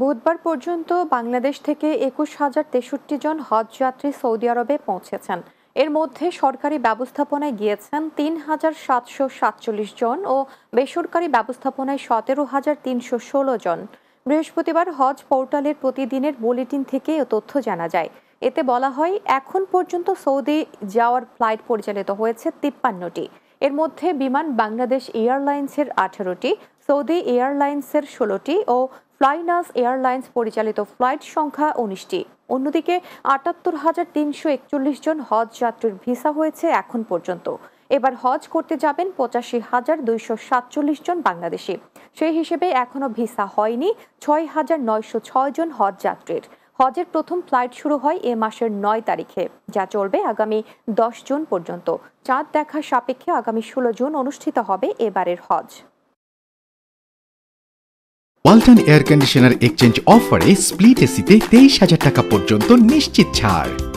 বুধবার পর্যন্ত বাংলাদেশ থেকে একুশ হাজার তেষট্টি জন হজ যাত্রী সৌদি আরবে পৌঁছেছেন এর মধ্যে সরকারি ব্যবস্থাপনায় গিয়েছেন তিন হাজার সাতশো সাতচল্লিশ জন ও বেসরকারি ব্যবস্থাপনায় সতেরো হাজার তিনশো ষোলো জন বৃহস্পতিবার হজ পোর্টালের প্রতিদিনের বুলেটিন থেকে তথ্য জানা যায় এতে বলা হয় এখন পর্যন্ত সৌদি যাওয়ার ফ্লাইট পরিচালিত হয়েছে তিপ্পান্নটি এর মধ্যে বিমান বাংলাদেশ এয়ারলাইন্সের আঠারোটি সৌদি এয়ারলাইন্সের ষোলোটি ও ফ্লাইনাস এয়ারলাইন্স পরিচালিত ফ্লাইট সংখ্যা উনিশটি অন্যদিকে আটাত্তর হাজার তিনশো একচল্লিশ জন হজ যাত্রীর ভিসা হয়েছে এখন পর্যন্ত এবার হজ করতে যাবেন পঁচাশি হাজার দুইশো সাতচল্লিশ জন বাংলাদেশি সেই হিসেবে এখনও ভিসা হয়নি ছয় হাজার নয়শো ছয় জন হজ যাত্রীর হজের প্রথম ফ্লাইট শুরু হয় এ মাসের নয় তারিখে যা চলবে আগামী দশ জুন পর্যন্ত চাঁদ দেখার সাপেক্ষে আগামী ষোলো জুন অনুষ্ঠিত হবে এবারের হজ ওয়ালটন এয়ার কন্ডিশনার এক্সচেঞ্জ অফারে স্প্লিট এসিতে তেইশ হাজার টাকা পর্যন্ত নিশ্চিত ছাড়